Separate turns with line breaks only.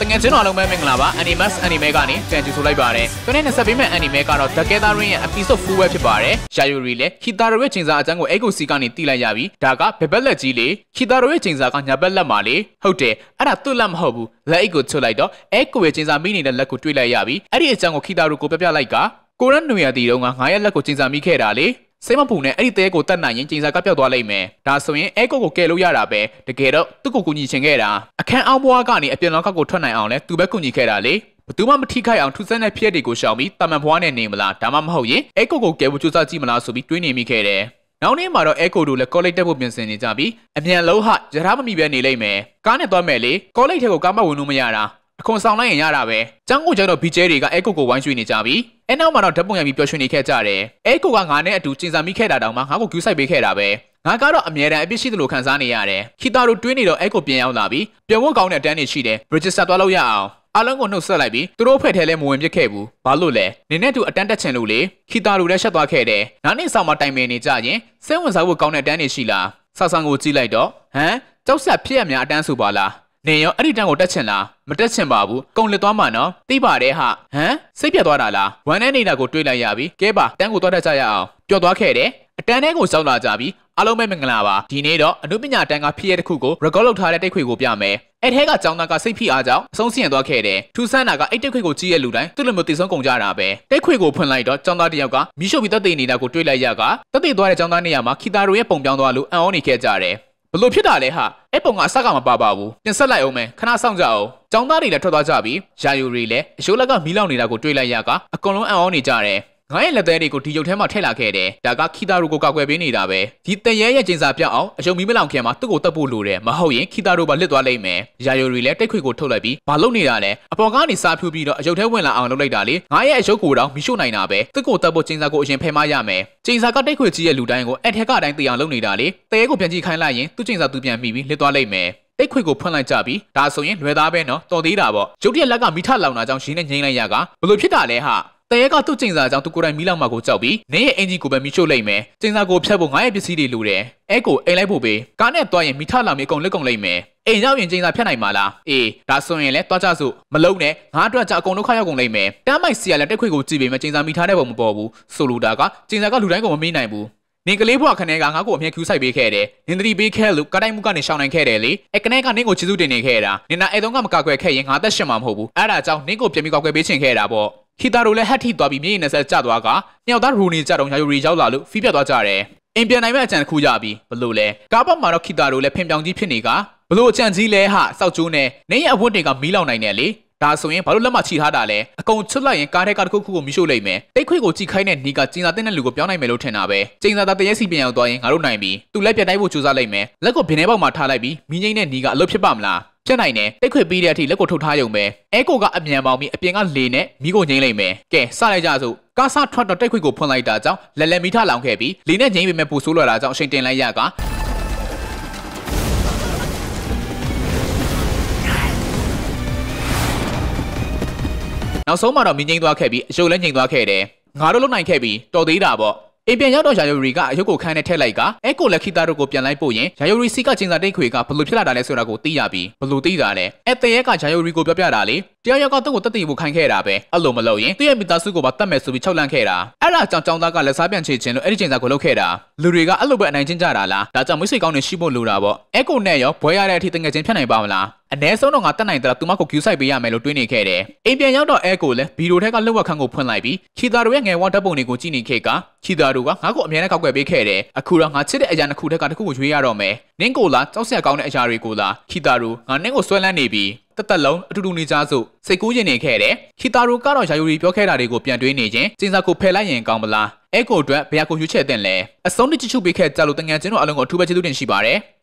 တငယ်ချင်းတော်အလုံးပဲမင်္ဂလာပါ Animax Anime ကနေကြံကြူဆိုလိုက်ပါတယ်။ကျွန်내နဲ့ဆက်ပေးမဲ့ Anime ကတော့ The Gathering ရဲ့ Episode 4ပဲဖြစ်ပါတယ်။ Yayuri လည်း Kitaro ရဲ့ချိန်စာအကြောင်းကို Eiko C ကနေသိလိုက်ရပြီ။ဒါကဘက်ဘက်လက်ကြီးလေ Kitaro ရဲ့ချိန်စာကညာဘက်လက်မှာလေဟုတ်တယ်အဲ့ဒါသူ့လက်မဟုတ်ဘူးလက်အိတ်ကိုချွတ်လိုက်တော့ Eiko ရဲ့ချိန်စာမိနေတဲ့လက်ကိုတွေ့လိုက်ရပြီ။အဲ့ဒီအကြောင်းကို Kitaro ကိုပြပြလိုက်ကကိုရန်နွေရတီတုန်းကငါးရက်လက်ကိုချိန်စာမိခဲ့တာလေ။စိတ်မပူနဲ့အဲ့ဒီတဲကိုတတ်နိုင်ရင်ကျင်းစာကပြောက်သွားလိမ့်မယ်ဒါဆိုရင်အဲကိုကိုကယ်လို့ရတာပဲတကယ်တော့သူ့ကိုကူညီချင်ခဲ့တာအခန်းအောင်ဘွားကနေအပြင်လောကကိုထွက်နိုင်အောင်လဲသူပဲကူညီခဲ့တာလေဘသူမှမထိခိုက်အောင်ထူဆန်းတဲ့ဖြစ်တွေကိုရှောင်ပြီးတာမန်ဘွားနဲ့နေမလားဒါမှမဟုတ်ရင်အဲကိုကိုကယ်ဖို့ကြိုးစားကြည့်မလားဆိုပြီးတွေးနေမိခဲ့တယ်နောက်နေ့မှာတော့အဲကိုတို့လည်းကောလိပ်တက်ဖို့ပြင်ဆင်နေကြပြီးအမြန်လုံးဟရထားမမိပဲနေလိမ့်မယ်ကားနဲ့သွားမယ်လေကောလိပ်ထဲကိုကားမဝင်လို့မရတာအခွန်ဆောင်လိုက်ရင်ရတာပဲ။ကျန်းကိုကျတော့ဘီကျဲတွေကအဲကိုကိုဝိုင်းရွှေ့နေကြပြီ။အဲနောက်မှာတော့ဓာတ်ပုံရိုက်ပြီးပျော်ရွှင်နေခဲ့ကြတယ်။အဲကိုကငါနဲ့အတူကျင်စာမိခဲ့တာတောင်မှငါ့ကိုကူးဆိုင်ပေးခဲ့တာပဲ။ငါကတော့အမြဲတမ်းအပြစ်ရှိတယ်လို့ခံစားနေရတယ်။ခီတာတို့တွင်းနေတော့အဲကိုပြန်ရောက်လာပြီးပြောင်းဝတ်ကောင်းတဲ့တန်းတွေရှိတယ်။ register သွားလို့ရအောင်။အလုံးကိုနှုတ်ဆက်လိုက်ပြီးသူတို့ဖွဲ့ထဲလဲမဝင်ပြစ်ခဲ့ဘူး။ဘာလို့လဲ။နင်းနဲ့တူအတန်းတက်ချင်လို့လေ။ခီတာတို့လည်းရှက်သွားခဲ့တယ်။နောက်နေ့ဆောင်မှာတိုင်ပင်နေကြရင်စိတ်ဝင်စားဖို့ကောင်းတဲ့တန်းတွေရှိလား။ဆောက်ဆောင်ကိုကြည့်လိုက်တော့ဟမ်ကြောက်ဆက်ဖြစ်ရများအတန်းဆိုပါလား။နေရောအဲ့ဒီတန်းကိုတက်ချင်လားမတက်ချင်ပါဘူးကုန်လစ်သွားမှာနော်သိပါတယ်ဟာဟမ်စိတ်ပြတ်သွားတာလားဝမ်းနဲ့နေတာကိုတွေးလိုက်ရပြီကဲပါတန်းကိုသွားတက်ကြရအောင်ပျော်သွားခဲ့တယ်အတန်းထဲကိုရောက်လာကြပြီအားလုံးပဲမင်္ဂလာပါဒီနေ့တော့အနုပညာတန်းကဖြစ်ရတဲ့ခုကို record လုပ်ထားတဲ့တိတ်ခွေကိုပြမယ်အဲ့ထဲကចောင်းသားကစိတ်ဖိအားကြောင့်အဆုံးစီရင်သွားခဲ့တယ်ထူဆန်းနာကအဲ့တိတ်ခွေကိုကြည့်ရလူတိုင်းသူ့လိုမျိုးတည်ဆုံးကုန်ကြတာပဲတိတ်ခွေကိုဖွင့်လိုက်တော့ចောင်းသားတယောက်ကမိရှုပ်ပြီးတက်တည်နေတာကိုတွေ့လိုက်ရကတက်တည်သွားတဲ့ចောင်းသားနေရာမှာခီတာရိုရဲ့ပုံပြောင်းသွားလို့အံ့ဩနေခဲ့ကြတယ်ဘလို့ဖြစ်တာလဲဟာအဲ့ပုံကအစကမပါပါဘူးပြန်ဆက်လိုက်အောင်မယ်ခဏစောင့်ကြအောင်ចောင်းသားတွေလည်းထွက်သွားကြပြီးယာယိုတွေလည်းအယိုးလက်ကမီးလောင်နေတာကိုတွေ့လိုက်ရကအကုန်လုံးအံ့ဩနေကြတယ်ငါရဲ့လက်သေးတွေကိုဒီရုပ်ထဲမှာထည့်လာခဲ့တယ်ဒါကခီတာရိုကိုကောက်ွယ်ပေးနေတာပဲဒီတရဲရဲ့ကျင်စာပြောက်အောင်အယုံမီးမလောင်ခင်မှာသူ့ကိုတတ်ဖို့လိုတယ်မဟုတ်ရင်ခီတာရိုပါလစ်သွားလိမ့်မယ်ရာယိုရီလည်းတိတ်ခွေကိုထုတ်လိုက်ပြီးမလုပ်နေတာလဲအပေါ်ကနေစားဖြူပြီးတော့အယုတ်ထဲဝင်လာအောင်လုပ်လိုက်တာလေငါရဲ့အယုတ်ကိုတော့မီရှို့နိုင်တာပဲသူ့ကိုတတ်ဖို့ကျင်စာကိုအရင်ဖယ်မရမယ်ကျင်စာကတိတ်ခွေကြီးရဲ့လူတိုင်းကိုအထက်ကအတိုင်းသိအောင်လုပ်နေတာလေတရဲကိုပြန်ကြည့်ခိုင်းလိုက်ရင်သူ့ကျင်စာသူပြန်မိပြီးလစ်သွားလိမ့်မယ်တိတ်ခွေကိုဖွင့်လိုက်ကြပြီးဒါဆိုရင်လွယ်သားပဲနော်တော်သေးတာပေါ့ရုတ်တရက်လက်ကမိထလောင်တာကြောင့်ရင်းနဲ့ငိမ့်လိုက်ရကဘလို့ဖြစ်တာလဲဟာ။တရဲကသူ့ကျင်စာကြောင့်သူကိုယ်တိုင်မီးလောင်မှာကိုကြောက်ပြီးနင်းရဲ့အင်ဂျင်ကိုပဲမီးရှို့လိုက်မယ်။ကျင်စာကိုဖျက်ဖို့ငါရဲ့ပစ္စည်းတွေလိုတယ်။အဲကိုအိမ်လိုက်ဖို့ပဲ။ကားနဲ့သွားရင်မီးထလာမြေအကုန်လက်ကုန်လိုက်မယ်။အိမ်ရောက်ရင်ကျင်စာဖျက်နိုင်မှာလား။အေးဒါဆိုရင်လည်းသွားကြစို့မလုံးနဲ့ငါအတွက်ကြအကုန်ဒုက္ခရောက်ကုန်လိမ့်မယ်။တမ်းမိုက်စီရလက်တက်ခွေကိုကြည့်ပေမဲ့ကျင်စာမီးထားတဲ့ပုံမပေါ်ဘူး။ဆိုလိုတာကကျင်စာကလူတိုင်းကိုမမေးနိုင်ဘူး။နင်ကလေးဘွားခနဲ့ကငါ့ကိုအမြဲကျူးဆိုင်ပေးခဲ့တယ်။နင်သတိပေးခဲ့လို့ကတိုင်းမှုကနေရှောင်နိုင်ခဲ့တယ်လေ။အဲခနဲ့ကနင်ကိုချစ်စုတင်နေခဲ့တာ။နင်နာအဲတုံးကမကောက်ွယ်ခဲ့ရင်ငါသက်ရှင်မှာမဟုတ်ဘူး။အဲဒါကြောင့်နင်ကိုပြန်ပြီးကောက်ွယ်ပေးချင်ခဲ့တာပေါ့။ခီတာတို့လည်းဟက်ထိသွားပြီးမျက်ရည်နဲ့ဆက်ကျသွားကညောက်သားရူနေကြတော့ယာယိုရီရောက်လာလို့ဖီးပြတ်သွားကြတယ်။အင်ပြန်နိုင်မဲ့အကြံတစ်ခုရပြီဘလို့လဲကားပေါ်မှာတော့ခီတာတို့လည်းဖင်ပြောင်ကြီးဖြစ်နေကဘလို့အကြံကြီးလဲဟာစောက်ကျိုးနဲ့နေရဲ့အဝတ်တွေကမီးလောင်နိုင်တယ်လေဒါဆိုရင်ဘာလို့လက်မချီထားတာလဲအကုန်ချွတ်လိုက်ရင်ကားထဲကတစ်ခုခုကိုမီးရှို့လိုက်မယ်တိတ်ခွေကိုကြိခိုင်းတဲ့နီကကျင်းစာတဲ့လူကိုပြောင်းနိုင်မယ်လို့ထင်တာပဲကျင်းစာသားတရက်စီပြန်ရောက်သွားရင်ငါတို့နိုင်ပြီသူလက်ပြတ်တိုက်ဖို့ကြိုးစားလိုက်မယ်လက်ကိုဗင်ထဲပေါက်မှာထားလိုက်ပြီးမိငိမ့်တဲ့နီကအလုပ်ဖြစ်ပါမလားပြတ်နိုင်တယ်တိတ်ခွေပြီးတဲ့အထိလက်ကိုထုတ်ထားရုံပဲအဲကိုကအမြန်ပေါင်းပြီးအပြင်ကလေနဲ့မိကိုငိမ့်လိုက်မယ်ကဲစလိုက်ကြစို့ကားစထွက်တော့တိတ်ခွေကိုဖွင့်လိုက်တာကြောင့်လက်လက်မိထလောင်ခဲ့ပြီးလေနဲ့ငိမ့်ပေမဲ့ပူဆိုးလာတာကြောင့်အရှိန်တင်လိုက်ရကနောက်ဆုံးမှာတော့မြင်းငိမ့်သွားခဲ့ပြီးအယုတ်လည်းငိမ့်သွားခဲ့တယ်ငါတို့လုံနိုင်ခဲ့ပြီးတော်သေးတာပေါ့အိမ်ပြန်ရောက်တော့ယာယိုရီကအယုတ်ကိုခန်းနဲ့ထည့်လိုက်ကအဲကိုလက်ခိသားတို့ကိုပြန်လိုက်ပို့ရင်ယာယိုရီစီကကျင်းစာတိတ်ခွေကဘလို့ဖြစ်လာတာလဲဆိုတာကိုသိရပြီးဘလို့သိတာလဲအဲတရဲကယာယိုရီကိုပြောပြတာလေတယောက်ယောက်ကသူ့ကိုတက်တည်ဖို့ခိုင်းခဲ့တာပဲအဲ့လိုမလုပ်ရင်သူ့ရဲ့မိသားစုကိုပါတတ်မယ်ဆိုပြီးခြောက်လန့်ခဲ့တာအဲ့ဒါကြောင့်ចောင်းသားကလက်စားပြန်ချေခြင်းလို့အဲ့ဒီချိန်စာကိုလုပ်ခဲ့တာလူတွေကအဲ့လိုပဲအနိုင်ကျင့်ကြတာလားဒါကြောင့်မိတ်ဆွေကောင်းတွေရှိဖို့လိုတာပေါ့အဲ့ကိုနဲ့ရောဘွဲရတဲ့အထိတငယ်ချင်းဖြစ်နိုင်ပါမလားအ ਨੇ ဆုံးတော့ငါတက်နိုင်တယ်လားသူမကိုကူးဆိုင်ပေးရမယ်လို့တွေးနေခဲ့တယ်အိမ်ပြန်ရောက်တော့အဲကိုလည်းဗီဒီယိုထက်ကလှုပ်ဝက်ခန်းကိုဖွင့်လိုက်ပြီးခီတာတို့ရဲ့ငယ်ဝါဓာတ်ပုံတွေကိုကြည့်နေခဲ့ကခီတာတို့ကငါ့ကိုအမြဲတမ်းကောက်ကွယ်ပေးခဲ့တယ်အခုတော့ငါချစ်တဲ့အရာတစ်ခုထက်ကတစ်ခုကိုရွေးရတော့မယ်နင်းကိုလားကြောက်စရာကောင်းတဲ့အရာတွေကိုလားခီတာတို့ငါနင်းကိုဆွဲလန်းနေပြီးတသက်လုံးအတူတူနေကြစို့စိတ်ကူးရင်နေခဲ့တယ်။ခီတာရိုကတော့ယာယူရီပြောခဲ့တာတွေကိုပြန်တွေးနေချင်းစင်စာကိုဖယ်လိုက်ရင်ကောင်းမလား။အဲကိုအတွက်ဘယ်ဟာကိုရွေးချယ်တဲ့လဲ။အစုံနဲ့ချစ်ချုပ်ပေးခဲ့ကြလို့တငငချင်းတို့အလုံးကိုအထူးပဲကျေးဇူးတင်ရှိပါတယ်။